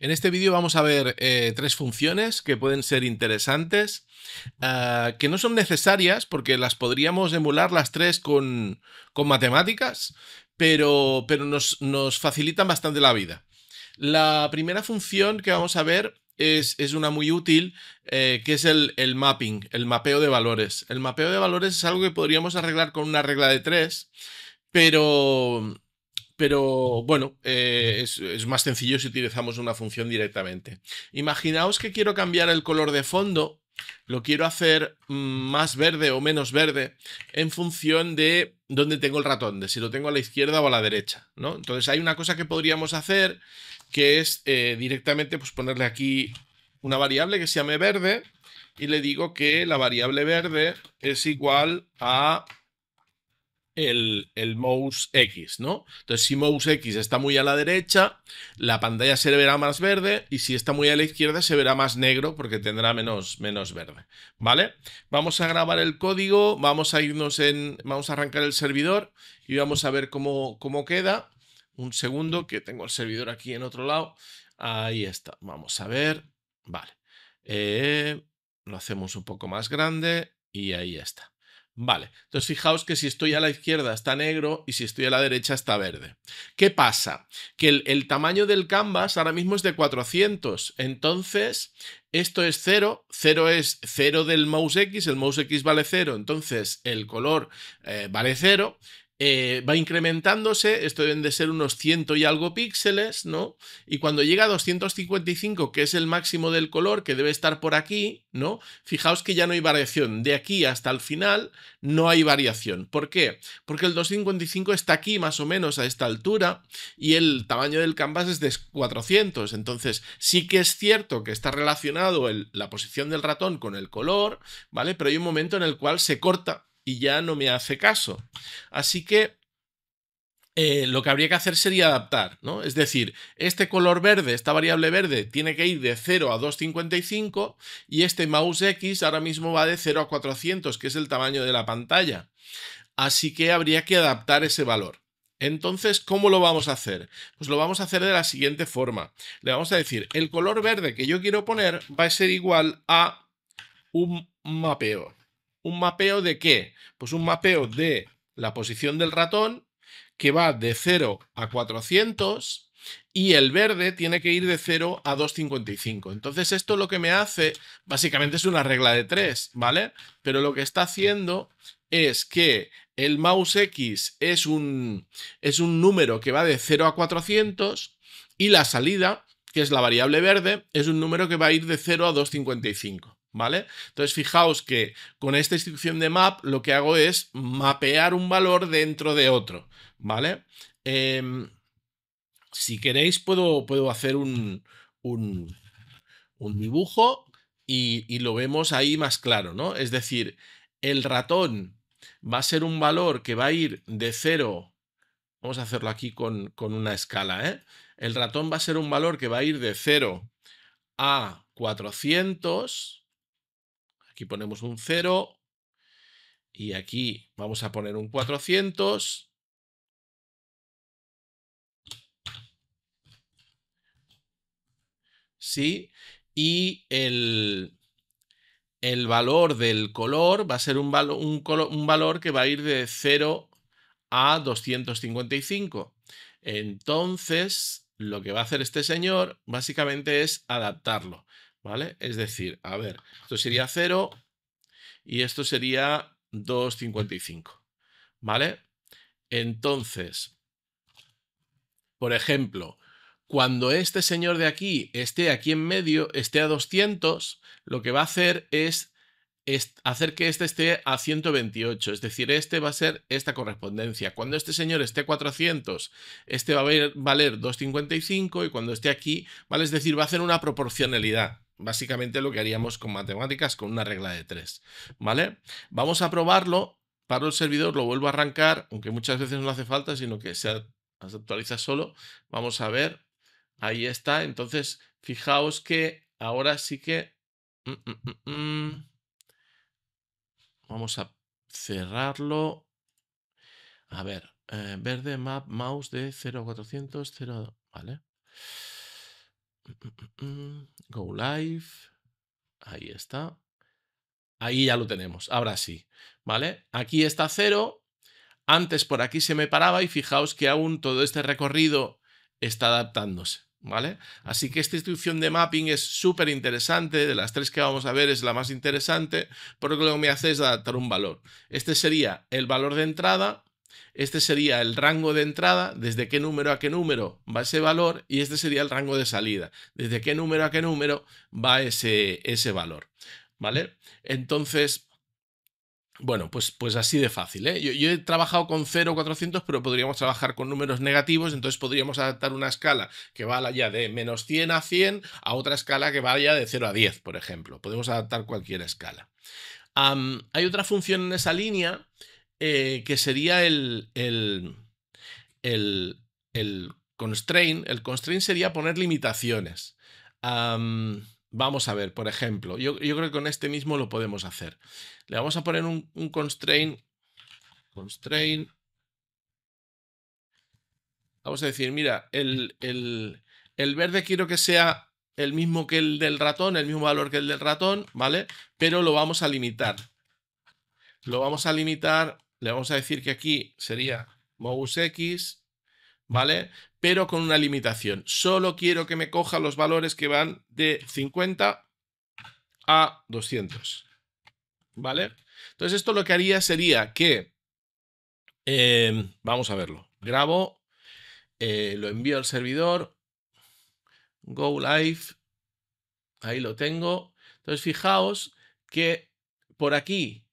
En este vídeo vamos a ver eh, tres funciones que pueden ser interesantes, ah, que no son necesarias porque las podríamos emular las tres con, matemáticas, pero, pero nos, facilitan bastante la vida. La primera función que vamos a ver es, es una muy útil, eh, que es el, el, mapping, el mapeo de valores. El mapeo de valores es algo que podríamos arreglar con una regla de tres, pero pero bueno, eh, es, más sencillo si utilizamos una función directamente. Imaginaos que quiero cambiar el color de fondo, lo quiero hacer mm, más verde o menos verde en función de dónde tengo el ratón, de si lo tengo a la izquierda o a la derecha, ¿no? Entonces hay una cosa que podríamos hacer que es eh, directamente pues, ponerle aquí una variable que se llame verde y le digo que la variable verde es igual a el, mouse X, ¿no? Entonces, si mouse X está muy a la derecha, la pantalla se verá más verde y si está muy a la izquierda se verá más negro porque tendrá menos, menos verde, ¿vale? Vamos a grabar el código, vamos a irnos en, vamos a arrancar el servidor y vamos a ver cómo, cómo queda. Un segundo, que tengo el servidor aquí en otro lado. Ahí está, vamos a ver. Vale. Eh, lo hacemos un poco más grande y ahí está. Vale, entonces fijaos que si estoy a la izquierda está negro y si estoy a la derecha está verde. ¿Qué pasa? Que el, tamaño del canvas ahora mismo es de 400, entonces esto es 0, 0 es 0 del mouse X, el mouse X vale 0, entonces el color eh, vale 0 eh, va incrementándose, esto deben de ser unos 100 y algo píxeles, ¿no? Y cuando llega a 255, que es el máximo del color, que debe estar por aquí, ¿no? Fijaos que ya no hay variación, de aquí hasta el final no hay variación. ¿Por qué? Porque el 255 está aquí más o menos a esta altura y el tamaño del canvas es de 400, entonces sí que es cierto que está relacionado la posición del ratón con el color, ¿vale? Pero hay un momento en el cual se corta y ya no me hace caso. Así que eh, lo que habría que hacer sería adaptar, ¿no? Es decir, este color verde, esta variable verde, tiene que ir de 0 a 255 y este mouse X ahora mismo va de 0 a 400, que es el tamaño de la pantalla. Así que habría que adaptar ese valor. Entonces, ¿cómo lo vamos a hacer? Pues lo vamos a hacer de la siguiente forma. Le vamos a decir, el color verde que yo quiero poner va a ser igual a un mapeo. ¿Un mapeo de qué? Pues un mapeo de la posición del ratón que va de 0 a 400 y el verde tiene que ir de 0 a 255. Entonces esto lo que me hace básicamente es una regla de 3, ¿vale? Pero lo que está haciendo es que el mouse X es un, es un número que va de 0 a 400 y la salida, que es la variable verde, es un número que va a ir de 0 a 255. ¿vale? Entonces fijaos que con esta instrucción de map lo que hago es mapear un valor dentro de otro, ¿vale? Em, si queréis puedo, puedo hacer un, dibujo y, lo vemos ahí más claro, ¿no? Es decir, el ratón va a ser un valor que va a ir de cero vamos a hacerlo aquí con, una escala, ¿eh? El ratón va a ser un valor que va a ir de 0 a 400, Aquí ponemos un 0 y aquí vamos a poner un 400. ¿Sí? Y el, el valor del color va a ser un, un, un valor que va a ir de 0 a 255. Entonces, lo que va a hacer este señor básicamente es adaptarlo. ¿Vale? Es decir, a ver, esto sería 0 y esto sería 2,55. ¿Vale? Entonces, por ejemplo, cuando este señor de aquí esté aquí en medio, esté a 200, lo que va a hacer es, hacer que este esté a 128. Es decir, este va a ser esta correspondencia. Cuando este señor esté a 400, este va a valer, valer 255 y cuando esté aquí, ¿vale? Es decir, va a hacer una proporcionalidad básicamente lo que haríamos con matemáticas con una regla de 3, ¿vale? Vamos a probarlo, paro el servidor, lo vuelvo a arrancar, aunque muchas veces no hace falta, sino que se actualiza solo. Vamos a ver, ahí está, entonces fijaos que ahora sí que... Mm, mm, mm, Vamos a cerrarlo. A ver, eh, verde, map, mouse de 0400, 0... ¿Vale? Mm, go Live. Ahí está. Ahí ya lo tenemos. Ahora sí. ¿Vale? Aquí está cero. Antes por aquí se me paraba y fijaos que aún todo este recorrido está adaptándose. ¿Vale? Así que esta instrucción de mapping es súper interesante, de las tres que vamos a ver es la más interesante, porque lo que me hace es adaptar un valor. Este sería el valor de entrada, este sería el rango de entrada, desde qué número a qué número va ese valor, y este sería el rango de salida, desde qué número a qué número va ese, ese valor. ¿Vale? Entonces, bueno, pues, pues así de fácil. ¿eh? Yo, he trabajado con 0, 400, pero podríamos trabajar con números negativos, entonces podríamos adaptar una escala que vaya de menos 100 a 100 a otra escala que vaya de 0 a 10, por ejemplo. Podemos adaptar cualquier escala. hay otra función en esa línea eh, que sería el, el, el, el, constraint. El constraint sería poner limitaciones. vamos a ver, por ejemplo, yo, creo que con este mismo lo podemos hacer. Le vamos a poner un, un constraint. Vamos a decir, mira, el, el verde quiero que sea el mismo que el del ratón, el mismo valor que el del ratón, ¿vale? Pero lo vamos a limitar. Lo vamos a limitar le vamos a decir que aquí sería mouse x, ¿vale? Pero con una limitación. Solo quiero que me coja los valores que van de 50 a 200, ¿vale? Entonces esto lo que haría sería que, em, vamos a verlo, grabo, eh, lo envío al servidor, go live, ahí lo tengo. Entonces fijaos que por aquí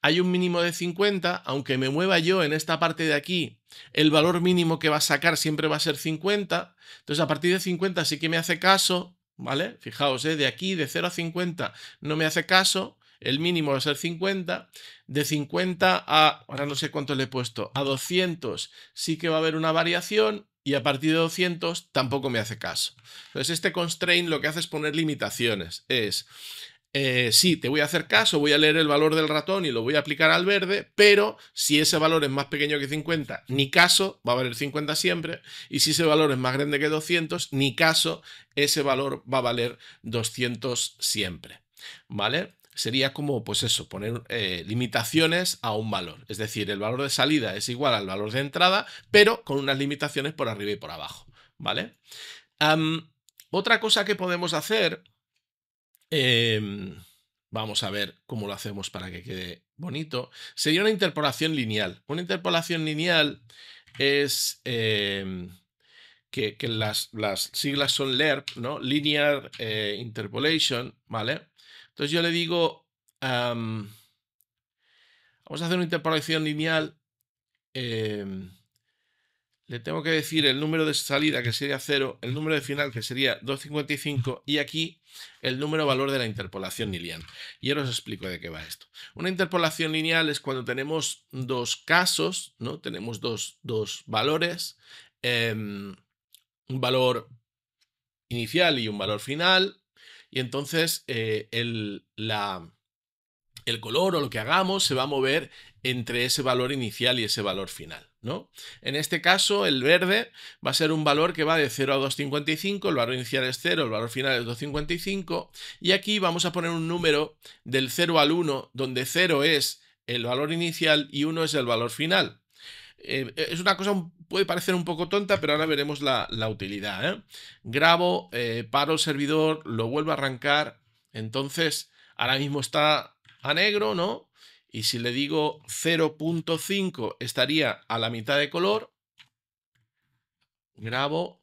hay un mínimo de 50, aunque me mueva yo en esta parte de aquí, el valor mínimo que va a sacar siempre va a ser 50, entonces a partir de 50 sí que me hace caso, ¿vale? Fijaos, ¿eh? de aquí, de 0 a 50, no me hace caso, el mínimo va a ser 50, de 50 a, ahora no sé cuánto le he puesto, a 200 sí que va a haber una variación, y a partir de 200 tampoco me hace caso. Entonces este constraint lo que hace es poner limitaciones. Es, si eh, sí, te voy a hacer caso, voy a leer el valor del ratón y lo voy a aplicar al verde, pero si ese valor es más pequeño que 50, ni caso, va a valer 50 siempre, y si ese valor es más grande que 200, ni caso, ese valor va a valer 200 siempre, ¿vale? Sería como, pues eso, poner eh, limitaciones a un valor. Es decir, el valor de salida es igual al valor de entrada, pero con unas limitaciones por arriba y por abajo, ¿vale? otra cosa que podemos hacer Em, vamos a ver cómo lo hacemos para que quede bonito. Sería una interpolación lineal. Una interpolación lineal es em, que, las, siglas son LERP, ¿no? Linear eh, Interpolation, ¿vale? Entonces yo le digo, vamos a hacer una interpolación lineal. Em, le tengo que decir el número de salida que sería 0, el número de final que sería 255 y aquí el número valor de la interpolación lineal. Y ahora os explico de qué va esto. Una interpolación lineal es cuando tenemos dos casos, ¿no? Tenemos dos, valores, em, un valor inicial y un valor final, y entonces eh, el, la, el color o lo que hagamos se va a mover entre ese valor inicial y ese valor final. En este caso, el verde va a ser un valor que va de 0 a 2,55, el valor inicial es 0, el valor final es 2,55, y aquí vamos a poner un número del 0 al 1, donde 0 es el valor inicial y 1 es el valor final. Eh, es una cosa, puede parecer un poco tonta, pero ahora veremos la, utilidad. ¿eh? Grabo, eh, paro el servidor, lo vuelvo a arrancar, entonces ahora mismo está a negro, ¿no? Y si le digo 0.5 estaría a la mitad de color. Grabo.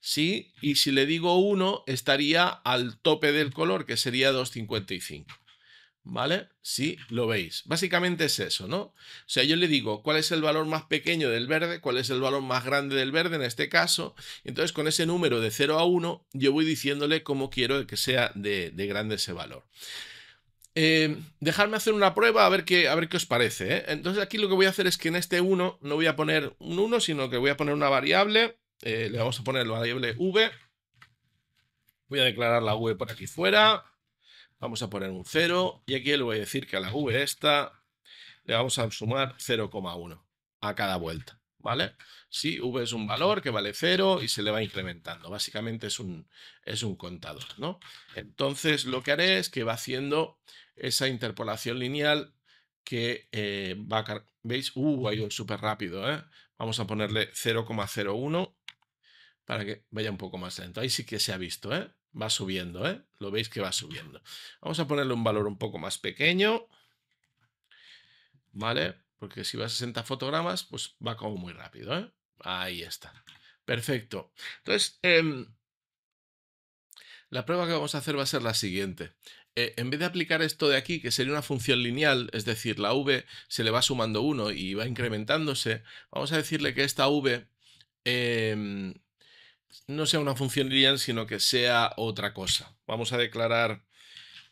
Sí. Y si le digo 1 estaría al tope del color, que sería 255. ¿Vale? Sí, lo veis. Básicamente es eso, ¿no? O sea, yo le digo cuál es el valor más pequeño del verde, cuál es el valor más grande del verde en este caso. Entonces, con ese número de 0 a 1, yo voy diciéndole cómo quiero que sea de, de grande ese valor. Eh, dejarme hacer una prueba a ver qué, a ver qué os parece. ¿eh? Entonces aquí lo que voy a hacer es que en este 1 no voy a poner un 1, sino que voy a poner una variable. Eh, le vamos a poner la variable v. Voy a declarar la v por aquí fuera. Vamos a poner un 0. Y aquí le voy a decir que a la v esta le vamos a sumar 0,1 a cada vuelta. ¿vale? Si V es un valor que vale 0 y se le va incrementando. Básicamente es un, es un contador, ¿no? Entonces lo que haré es que va haciendo esa interpolación lineal que eh, va a... ¿Veis? Uh, ha ido súper rápido, ¿eh? Vamos a ponerle 0,01 para que vaya un poco más lento. Ahí sí que se ha visto, ¿eh? Va subiendo, ¿eh? Lo veis que va subiendo. Vamos a ponerle un valor un poco más pequeño. ¿Vale? Porque si va a 60 fotogramas, pues va como muy rápido. ¿eh? Ahí está. Perfecto. Entonces, em, la prueba que vamos a hacer va a ser la siguiente. Eh, en vez de aplicar esto de aquí, que sería una función lineal, es decir, la v se le va sumando 1 y va incrementándose, vamos a decirle que esta v em, no sea una función lineal, sino que sea otra cosa. Vamos a declarar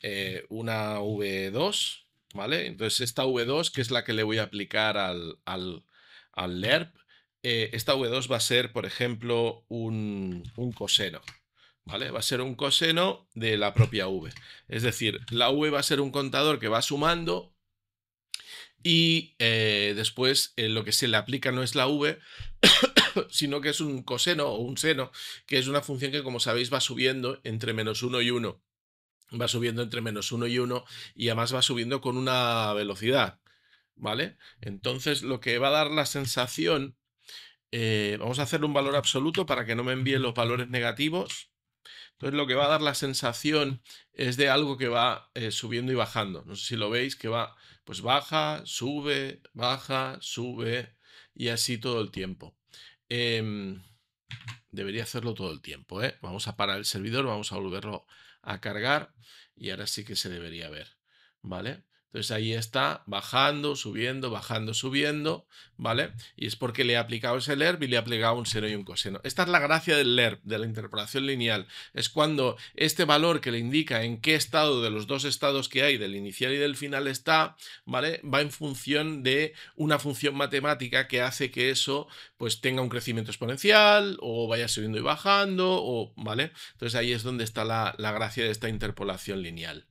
eh, una v2 entonces esta V2, que es la que le voy a aplicar al, al, LERP, eh, esta V2 va a ser, por ejemplo, un, coseno, ¿vale? Va a ser un coseno de la propia V. Es decir, la V va a ser un contador que va sumando y eh, después eh, lo que se le aplica no es la V, sino que es un coseno o un seno, que es una función que, como sabéis, va subiendo entre menos 1 y 1 va subiendo entre menos 1 y 1 y además va subiendo con una velocidad, ¿vale? Entonces lo que va a dar la sensación, eh, vamos a hacer un valor absoluto para que no me envíen los valores negativos. Entonces lo que va a dar la sensación es de algo que va eh, subiendo y bajando. No sé si lo veis, que va, pues baja, sube, baja, sube y así todo el tiempo. Em, debería hacerlo todo el tiempo, ¿eh? Vamos a parar el servidor, vamos a volverlo a cargar y ahora sí que se debería ver, ¿vale? Entonces ahí está bajando, subiendo, bajando, subiendo, ¿vale? Y es porque le he aplicado ese LERP y le he aplicado un seno y un coseno. Esta es la gracia del LERP, de la interpolación lineal. Es cuando este valor que le indica en qué estado de los dos estados que hay, del inicial y del final está, ¿vale? Va en función de una función matemática que hace que eso pues tenga un crecimiento exponencial o vaya subiendo y bajando, o, ¿vale? Entonces ahí es donde está la gracia de esta interpolación lineal.